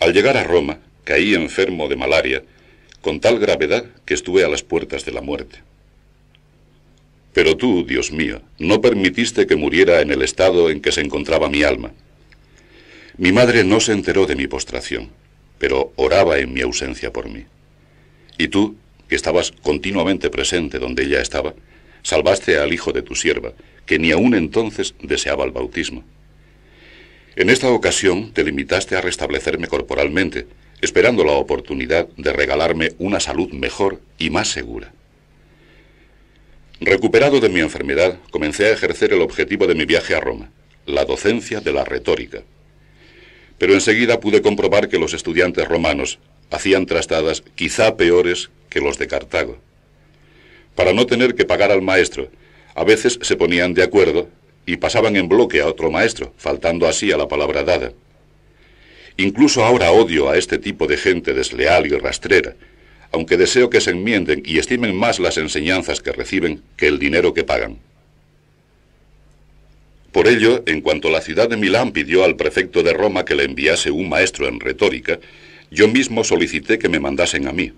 Al llegar a Roma, caí enfermo de malaria, con tal gravedad que estuve a las puertas de la muerte. Pero tú, Dios mío, no permitiste que muriera en el estado en que se encontraba mi alma. Mi madre no se enteró de mi postración, pero oraba en mi ausencia por mí. Y tú, que estabas continuamente presente donde ella estaba, salvaste al hijo de tu sierva, que ni aún entonces deseaba el bautismo. En esta ocasión te limitaste a restablecerme corporalmente, esperando la oportunidad de regalarme una salud mejor y más segura. Recuperado de mi enfermedad, comencé a ejercer el objetivo de mi viaje a Roma, la docencia de la retórica. Pero enseguida pude comprobar que los estudiantes romanos hacían trastadas quizá peores que los de Cartago. Para no tener que pagar al maestro, a veces se ponían de acuerdo y pasaban en bloque a otro maestro, faltando así a la palabra dada. Incluso ahora odio a este tipo de gente desleal y rastrera, aunque deseo que se enmienden y estimen más las enseñanzas que reciben que el dinero que pagan. Por ello, en cuanto la ciudad de Milán pidió al prefecto de Roma que le enviase un maestro en retórica, yo mismo solicité que me mandasen a mí.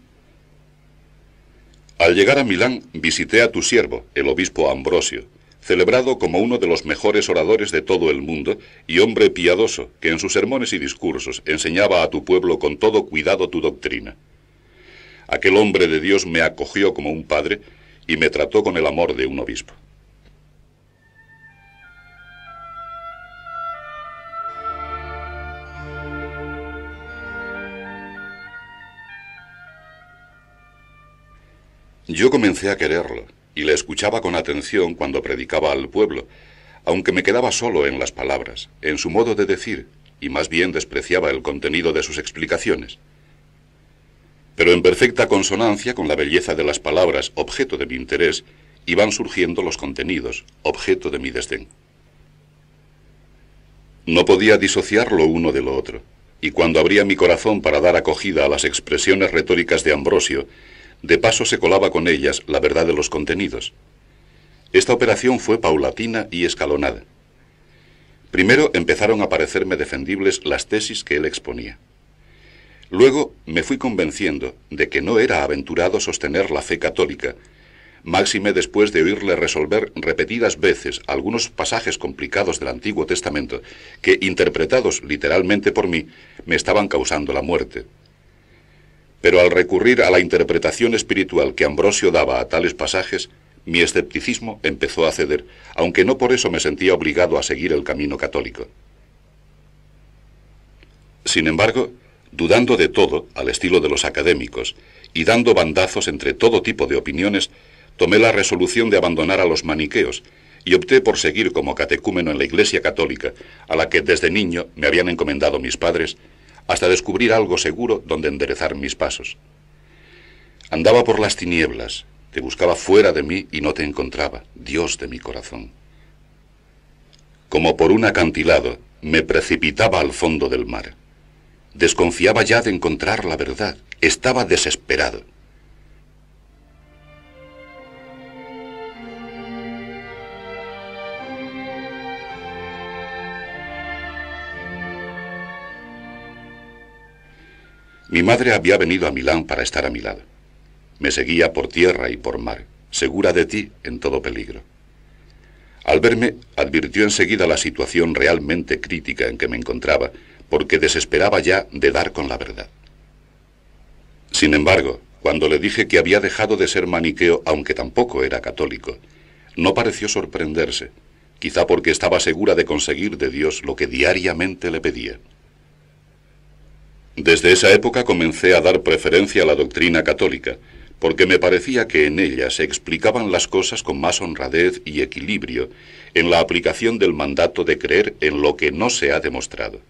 Al llegar a Milán, visité a tu siervo, el obispo Ambrosio, celebrado como uno de los mejores oradores de todo el mundo y hombre piadoso que en sus sermones y discursos enseñaba a tu pueblo con todo cuidado tu doctrina. Aquel hombre de Dios me acogió como un padre y me trató con el amor de un obispo. Yo comencé a quererlo y le escuchaba con atención cuando predicaba al pueblo, aunque me quedaba solo en las palabras, en su modo de decir, y más bien despreciaba el contenido de sus explicaciones. Pero en perfecta consonancia con la belleza de las palabras objeto de mi interés, iban surgiendo los contenidos, objeto de mi desdén. No podía disociar lo uno de lo otro, y cuando abría mi corazón para dar acogida a las expresiones retóricas de Ambrosio, de paso se colaba con ellas la verdad de los contenidos. Esta operación fue paulatina y escalonada. Primero empezaron a parecerme defendibles las tesis que él exponía. Luego me fui convenciendo de que no era aventurado sostener la fe católica, máxime después de oírle resolver repetidas veces algunos pasajes complicados del Antiguo Testamento que, interpretados literalmente por mí, me estaban causando la muerte. Pero al recurrir a la interpretación espiritual que Ambrosio daba a tales pasajes, mi escepticismo empezó a ceder, aunque no por eso me sentía obligado a seguir el camino católico. Sin embargo, dudando de todo, al estilo de los académicos, y dando bandazos entre todo tipo de opiniones, tomé la resolución de abandonar a los maniqueos y opté por seguir como catecúmeno en la Iglesia Católica, a la que desde niño me habían encomendado mis padres, hasta descubrir algo seguro donde enderezar mis pasos. Andaba por las tinieblas, te buscaba fuera de mí y no te encontraba, Dios de mi corazón. Como por un acantilado, me precipitaba al fondo del mar. Desconfiaba ya de encontrar la verdad, estaba desesperado. Mi madre había venido a Milán para estar a mi lado. Me seguía por tierra y por mar, segura de ti en todo peligro. Al verme, advirtió enseguida la situación realmente crítica en que me encontraba, porque desesperaba ya de dar con la verdad. Sin embargo, cuando le dije que había dejado de ser maniqueo, aunque tampoco era católico, no pareció sorprenderse, quizá porque estaba segura de conseguir de Dios lo que diariamente le pedía. Desde esa época comencé a dar preferencia a la doctrina católica, porque me parecía que en ella se explicaban las cosas con más honradez y equilibrio en la aplicación del mandato de creer en lo que no se ha demostrado.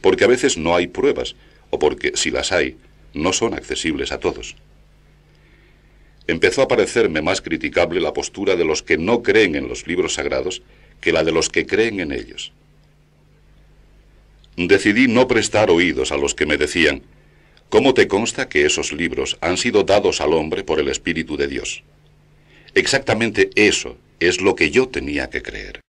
Porque a veces no hay pruebas, o porque, si las hay, no son accesibles a todos. Empezó a parecerme más criticable la postura de los que no creen en los libros sagrados que la de los que creen en ellos. Decidí no prestar oídos a los que me decían, ¿cómo te consta que esos libros han sido dados al hombre por el Espíritu de Dios? Exactamente eso es lo que yo tenía que creer.